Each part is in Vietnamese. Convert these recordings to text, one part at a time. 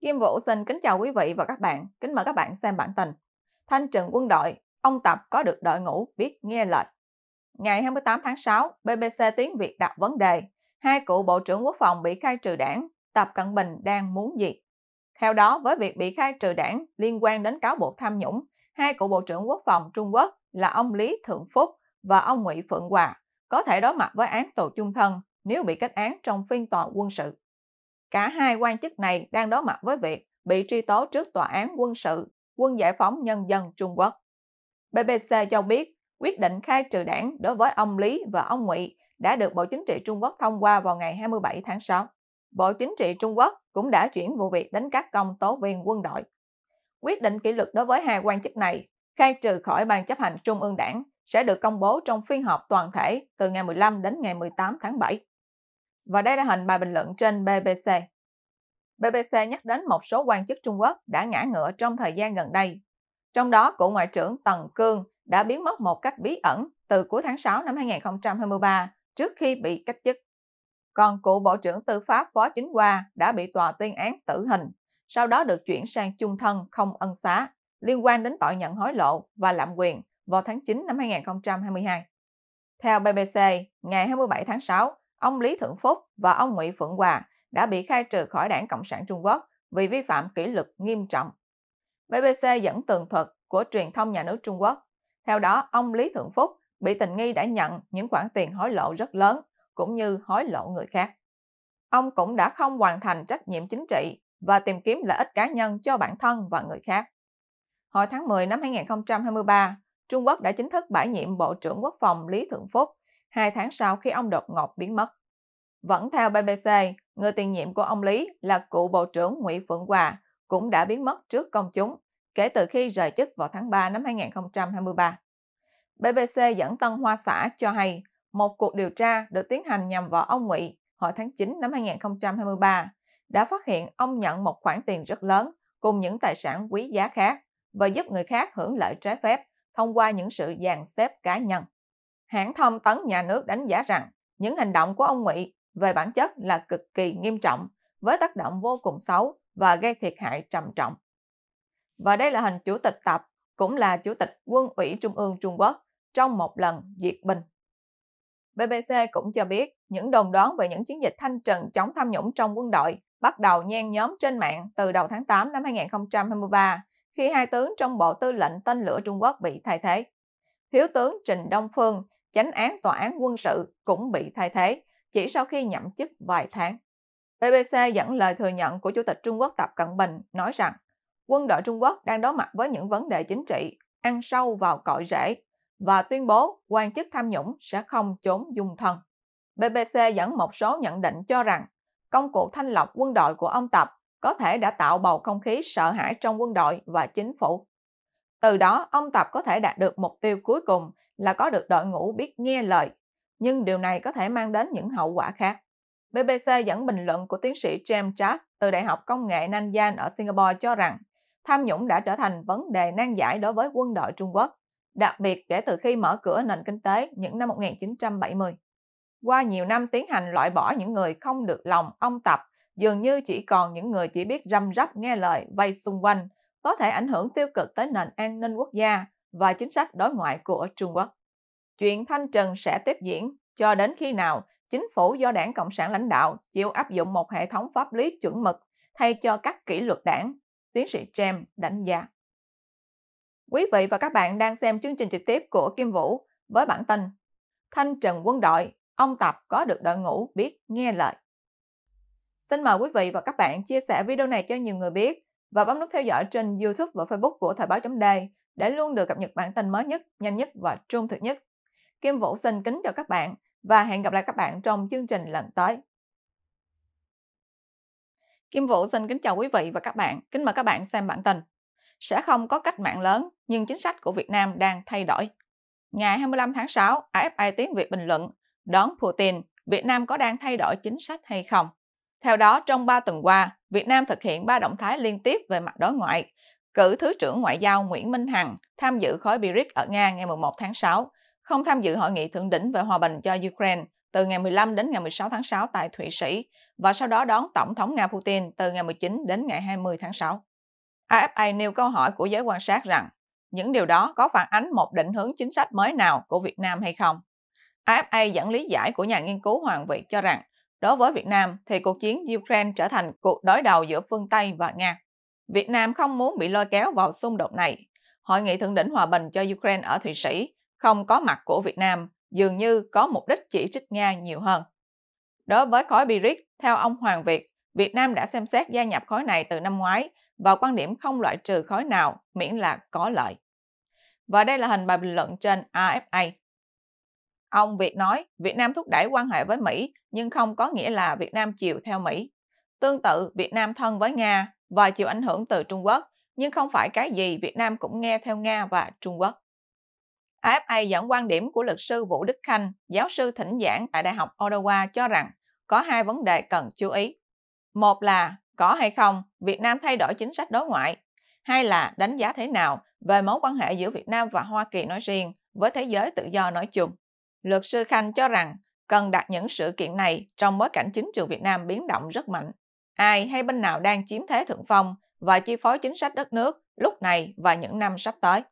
Kim Vũ xin kính chào quý vị và các bạn, kính mời các bạn xem bản tin. Thanh trừng quân đội, ông Tập có được đội ngũ biết nghe lời. Ngày 28 tháng 6, BBC Tiếng Việt đặt vấn đề, hai cựu Bộ trưởng Quốc phòng bị khai trừ đảng, Tập Cận Bình đang muốn gì? Theo đó, với việc bị khai trừ đảng liên quan đến cáo buộc tham nhũng, hai cựu Bộ trưởng Quốc phòng Trung Quốc là ông Lý Thượng Phúc và ông Ngụy Phượng Hòa có thể đối mặt với án tù chung thân nếu bị kết án trong phiên tòa quân sự. Cả hai quan chức này đang đối mặt với việc bị truy tố trước Tòa án quân sự Quân Giải phóng Nhân dân Trung Quốc. BBC cho biết quyết định khai trừ đảng đối với ông Lý và ông Ngụy đã được Bộ Chính trị Trung Quốc thông qua vào ngày 27 tháng 6. Bộ Chính trị Trung Quốc cũng đã chuyển vụ việc đến các công tố viên quân đội. Quyết định kỷ luật đối với hai quan chức này khai trừ khỏi Ban chấp hành Trung ương Đảng sẽ được công bố trong phiên họp toàn thể từ ngày 15 đến ngày 18 tháng 7. Và đây là hình bài bình luận trên BBC. BBC nhắc đến một số quan chức Trung Quốc đã ngã ngựa trong thời gian gần đây. Trong đó, cựu Ngoại trưởng Tần Cương đã biến mất một cách bí ẩn từ cuối tháng 6 năm 2023 trước khi bị cách chức. Còn cựu Bộ trưởng Tư pháp Phó Chính Hoa đã bị tòa tuyên án tử hình, sau đó được chuyển sang chung thân không ân xá liên quan đến tội nhận hối lộ và lạm quyền vào tháng 9 năm 2022. Theo BBC, ngày 27 tháng 6, ông Lý Thượng Phúc và ông Nguyễn Phượng Hòa đã bị khai trừ khỏi đảng Cộng sản Trung Quốc vì vi phạm kỷ luật nghiêm trọng. BBC dẫn tường thuật của truyền thông nhà nước Trung Quốc. Theo đó, ông Lý Thượng Phúc bị tình nghi đã nhận những khoản tiền hối lộ rất lớn, cũng như hối lộ người khác. Ông cũng đã không hoàn thành trách nhiệm chính trị và tìm kiếm lợi ích cá nhân cho bản thân và người khác. Hồi tháng 10 năm 2023, Trung Quốc đã chính thức bãi nhiệm Bộ trưởng Quốc phòng Lý Thượng Phúc Hai tháng sau khi ông đột ngột biến mất. Vẫn theo BBC, người tiền nhiệm của ông Lý là cựu Bộ trưởng Nguyễn Phượng Hòa cũng đã biến mất trước công chúng kể từ khi rời chức vào tháng 3 năm 2023. BBC dẫn Tân Hoa Xã cho hay một cuộc điều tra được tiến hành nhằm vào ông Ngụy hồi tháng 9 năm 2023 đã phát hiện ông nhận một khoản tiền rất lớn cùng những tài sản quý giá khác và giúp người khác hưởng lợi trái phép thông qua những sự dàn xếp cá nhân hãng thông tấn nhà nước đánh giá rằng những hành động của ông Ngụy về bản chất là cực kỳ nghiêm trọng với tác động vô cùng xấu và gây thiệt hại trầm trọng. Và đây là hình chủ tịch Tập cũng là chủ tịch quân ủy Trung ương Trung Quốc trong một lần diệt binh. BBC cũng cho biết những đồn đoán về những chiến dịch thanh trừng chống tham nhũng trong quân đội bắt đầu nhen nhóm trên mạng từ đầu tháng 8 năm 2023 khi hai tướng trong Bộ Tư lệnh Tên lửa Trung Quốc bị thay thế. Thiếu tướng Trình Đông Phương chánh án tòa án quân sự cũng bị thay thế chỉ sau khi nhậm chức vài tháng. BBC dẫn lời thừa nhận của Chủ tịch Trung Quốc Tập Cận Bình nói rằng quân đội Trung Quốc đang đối mặt với những vấn đề chính trị ăn sâu vào cội rễ và tuyên bố quan chức tham nhũng sẽ không trốn dung thân. BBC dẫn một số nhận định cho rằng công cuộc thanh lọc quân đội của ông Tập có thể đã tạo bầu không khí sợ hãi trong quân đội và chính phủ. Từ đó, ông Tập có thể đạt được mục tiêu cuối cùng là có được đội ngũ biết nghe lời, nhưng điều này có thể mang đến những hậu quả khác. BBC dẫn bình luận của tiến sĩ James Chas từ Đại học Công nghệ Nanyang ở Singapore cho rằng tham nhũng đã trở thành vấn đề nan giải đối với quân đội Trung Quốc, đặc biệt kể từ khi mở cửa nền kinh tế những năm 1970. Qua nhiều năm tiến hành loại bỏ những người không được lòng ông Tập, dường như chỉ còn những người chỉ biết răm rắp nghe lời vây xung quanh, có thể ảnh hưởng tiêu cực tới nền an ninh quốc gia và chính sách đối ngoại của Trung Quốc. Chuyện Thanh Trần sẽ tiếp diễn cho đến khi nào chính phủ do đảng Cộng sản lãnh đạo chịu áp dụng một hệ thống pháp lý chuẩn mực thay cho các kỷ luật đảng, tiến sĩ James đánh giá. Quý vị và các bạn đang xem chương trình trực tiếp của Kim Vũ với bản tin Thanh Trần quân đội, ông Tập có được đội ngũ biết nghe lời. Xin mời quý vị và các bạn chia sẻ video này cho nhiều người biết và bấm nút theo dõi trên YouTube và Facebook của Thời báo chấm đề để luôn được cập nhật bản tin mới nhất, nhanh nhất và trung thực nhất. Kim Vũ xin kính chào các bạn và hẹn gặp lại các bạn trong chương trình lần tới. Kim Vũ xin kính chào quý vị và các bạn, kính mời các bạn xem bản tin. Sẽ không có cách mạng lớn, nhưng chính sách của Việt Nam đang thay đổi. Ngày 25 tháng 6, AFI tiếng Việt bình luận, đón Putin, Việt Nam có đang thay đổi chính sách hay không? Theo đó, trong 3 tuần qua, Việt Nam thực hiện 3 động thái liên tiếp về mặt đối ngoại, cử Thứ trưởng Ngoại giao Nguyễn Minh Hằng tham dự khối BRICS ở Nga ngày 11 tháng 6, không tham dự hội nghị thượng đỉnh về hòa bình cho Ukraine từ ngày 15 đến ngày 16 tháng 6 tại Thụy Sĩ và sau đó đón Tổng thống Nga Putin từ ngày 19 đến ngày 20 tháng 6. AFA nêu câu hỏi của giới quan sát rằng những điều đó có phản ánh một định hướng chính sách mới nào của Việt Nam hay không. AFA dẫn lý giải của nhà nghiên cứu Hoàng Việt cho rằng đối với Việt Nam thì cuộc chiến Ukraine trở thành cuộc đối đầu giữa phương Tây và Nga. Việt Nam không muốn bị lôi kéo vào xung đột này. Hội nghị thượng đỉnh hòa bình cho Ukraine ở Thụy Sĩ không có mặt của Việt Nam dường như có mục đích chỉ trích Nga nhiều hơn. Đối với khối BRICS, theo ông Hoàng Việt, Việt Nam đã xem xét gia nhập khối này từ năm ngoái và quan điểm không loại trừ khối nào miễn là có lợi. Và đây là hình bài bình luận trên AFA. Ông Việt nói Việt Nam thúc đẩy quan hệ với Mỹ nhưng không có nghĩa là Việt Nam chiều theo Mỹ. Tương tự, Việt Nam thân với Nga và chịu ảnh hưởng từ Trung Quốc, nhưng không phải cái gì Việt Nam cũng nghe theo Nga và Trung Quốc. AFA dẫn quan điểm của luật sư Vũ Đức Khanh, giáo sư thỉnh giảng tại Đại học Ottawa cho rằng có hai vấn đề cần chú ý. Một là có hay không Việt Nam thay đổi chính sách đối ngoại, hay là đánh giá thế nào về mối quan hệ giữa Việt Nam và Hoa Kỳ nói riêng với thế giới tự do nói chung. Luật sư Khanh cho rằng cần đặt những sự kiện này trong bối cảnh chính trường Việt Nam biến động rất mạnh ai hay bên nào đang chiếm thế thượng phong và chi phối chính sách đất nước lúc này và những năm sắp tới.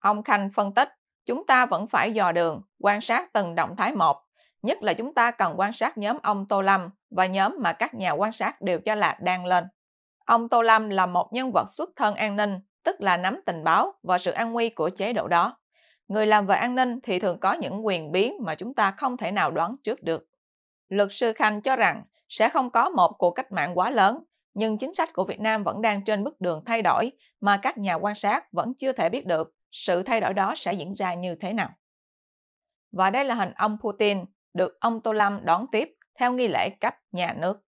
Ông Khanh phân tích, chúng ta vẫn phải dò đường, quan sát từng động thái một, nhất là chúng ta cần quan sát nhóm ông Tô Lâm và nhóm mà các nhà quan sát đều cho là đang lên. Ông Tô Lâm là một nhân vật xuất thân an ninh, tức là nắm tình báo và sự an nguy của chế độ đó. Người làm về an ninh thì thường có những quyền biến mà chúng ta không thể nào đoán trước được. Luật sư Khanh cho rằng sẽ không có một cuộc cách mạng quá lớn, nhưng chính sách của Việt Nam vẫn đang trên bước đường thay đổi mà các nhà quan sát vẫn chưa thể biết được sự thay đổi đó sẽ diễn ra như thế nào. Và đây là hình ông Putin được ông Tô Lâm đón tiếp theo nghi lễ cấp nhà nước.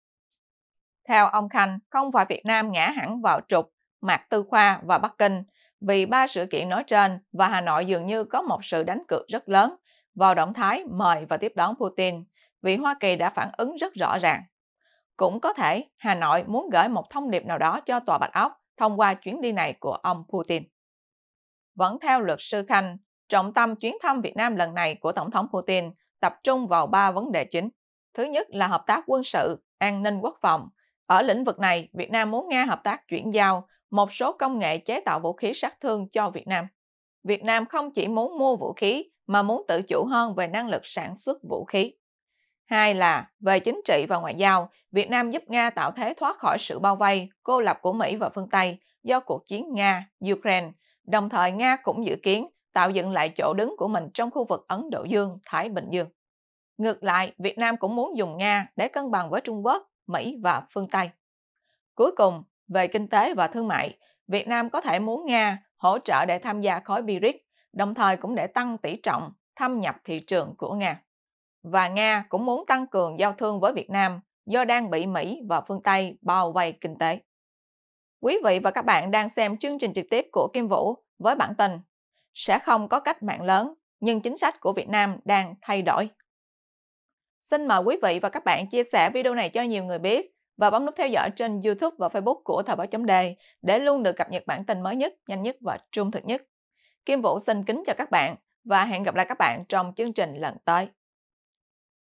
Theo ông Khanh, không phải Việt Nam ngã hẳn vào trục Mạc Tư Khoa và Bắc Kinh vì ba sự kiện nói trên và Hà Nội dường như có một sự đánh cược rất lớn vào động thái mời và tiếp đón Putin vì Hoa Kỳ đã phản ứng rất rõ ràng. Cũng có thể Hà Nội muốn gửi một thông điệp nào đó cho Tòa Bạch Ốc thông qua chuyến đi này của ông Putin. Vẫn theo luật sư Khanh, trọng tâm chuyến thăm Việt Nam lần này của Tổng thống Putin tập trung vào ba vấn đề chính. Thứ nhất là hợp tác quân sự, an ninh quốc phòng. Ở lĩnh vực này, Việt Nam muốn Nga hợp tác chuyển giao một số công nghệ chế tạo vũ khí sát thương cho Việt Nam. Việt Nam không chỉ muốn mua vũ khí mà muốn tự chủ hơn về năng lực sản xuất vũ khí. Hai là về chính trị và ngoại giao, Việt Nam giúp Nga tạo thế thoát khỏi sự bao vây, cô lập của Mỹ và phương Tây do cuộc chiến Nga-Ukraine. Đồng thời Nga cũng dự kiến tạo dựng lại chỗ đứng của mình trong khu vực Ấn Độ Dương, Thái Bình Dương. Ngược lại, Việt Nam cũng muốn dùng Nga để cân bằng với Trung Quốc, Mỹ và phương Tây. Cuối cùng, về kinh tế và thương mại, Việt Nam có thể muốn Nga hỗ trợ để tham gia khối BRICS, đồng thời cũng để tăng tỷ trọng thâm nhập thị trường của Nga và Nga cũng muốn tăng cường giao thương với Việt Nam do đang bị Mỹ và phương Tây bao vây kinh tế. Quý vị và các bạn đang xem chương trình trực tiếp của Kim Vũ với bản tin Sẽ không có cách mạng lớn, nhưng chính sách của Việt Nam đang thay đổi. Xin mời quý vị và các bạn chia sẻ video này cho nhiều người biết và bấm nút theo dõi trên YouTube và Facebook của Thời báo chấm đề để luôn được cập nhật bản tin mới nhất, nhanh nhất và trung thực nhất. Kim Vũ xin kính chào các bạn và hẹn gặp lại các bạn trong chương trình lần tới.